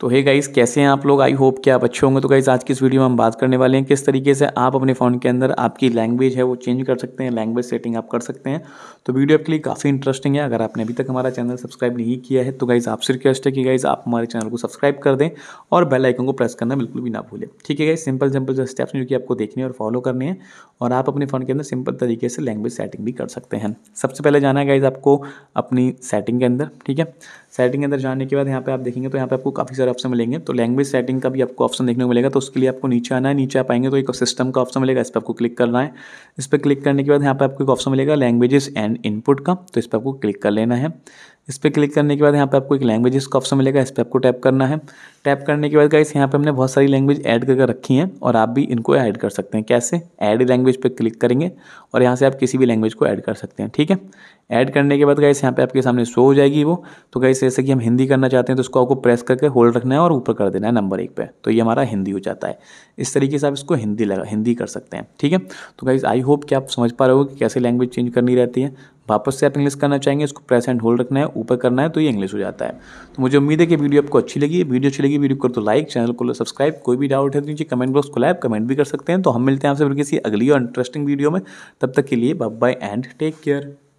तो hey guys कैसे हैं आप लोग आई होप कि आप अच्छे होंगे तो गाइस आज की इस वीडियो में हम बात करने वाले हैं किस तरीके से आप अपने फ़ोन के अंदर आपकी लैंग्वेज है वो चेंज कर सकते हैं लैंग्वेज सेटिंग आप कर सकते हैं तो वीडियो आपके लिए काफ़ी इंटरेस्टिंग है अगर आपने अभी तक हमारा चैनल सब्सक्राइब नहीं किया है तो गाइज़ आपसे रिक्वेस्ट है कि गाइज़ आप हमारे चैनल को सब्सक्राइब कर दें और बेलाइकन को प्रेस करना बिल्कुल भी ना भूलें ठीक है गाइज सिंपल सिंपल जो स्टेप्स जो कि आपको देखने और फॉलो करने हैं और आप अपने फ़ोन के अंदर सिंपल तरीके से लैंग्वेज सेटिंग भी कर सकते हैं सबसे पहले जाना है गाइज़ आपको अपनी सेटिंग के अंदर ठीक है सेटिंग के अंदर जाने के बाद यहाँ पर आप देखेंगे तो यहाँ पर आपको काफ़ी ऑप्शन मिलेंगे तो लैंग्वेज सेटिंग का भी आपको ऑप्शन देखने को मिलेगा तो उसके लिए आपको नीचे आना है नीचे आ पाएंगे तो एक सिस्टम का ऑप्शन मिलेगा इस पर आपको क्लिक करना है इस पर क्लिक करने के बाद यहाँ पर आपको एक ऑप्शन मिलेगा लैंग्वेजेस एंड इनपुट का तो इस पर आपको क्लिक कर लेना है इस पर क्लिक करने के बाद यहाँ पे आपको एक लैंग्वेज का ऑप्शन मिलेगा इस पर आपको टैप करना है टैप करने के बाद गाइस यहाँ पे हमने बहुत सारी लैंग्वेज ऐड करके रखी हैं और आप भी इनको ऐड कर सकते हैं कैसे ऐड लैंग्वेज पे क्लिक करेंगे और यहाँ से आप किसी भी लैंग्वेज को ऐड कर सकते हैं ठीक है ऐड करने के बाद गाइस यहाँ पे आपके सामने शो हो जाएगी वो तो गाइस जैसे कि हम हिंदी करना चाहते हैं तो उसको आपको प्रेस करके होल्ड रखना है और ऊपर कर देना है नंबर एक पर तो ये हमारा हिंदी हो जाता है इस तरीके से आप इसको हिंदी लगा हिंदी कर सकते हैं ठीक है तो गाइस आई होप कि आप समझ पा रहे हो कि कैसे लैंग्वेज चेंज करनी रहती है वापस से आप इंग्लिश करना चाहेंगे उसको प्रेस एंड होल्ड रखना है ऊपर करना है तो ये इंग्लिश हो जाता है तो मुझे उम्मीद है कि वीडियो आपको अच्छी लगी वीडियो अच्छी लगी वीडियो को तो लाइक चैनल को सब्सक्राइब कोई भी डाउट है तो नीचे कमेंट बॉक्स को लाइव कमेंट भी कर सकते हैं तो हम मिलते हैं आपसे फिर किसी अगली और इंटरेस्टिंग वीडियो में तब तक के लिए बाय एंड टेक केयर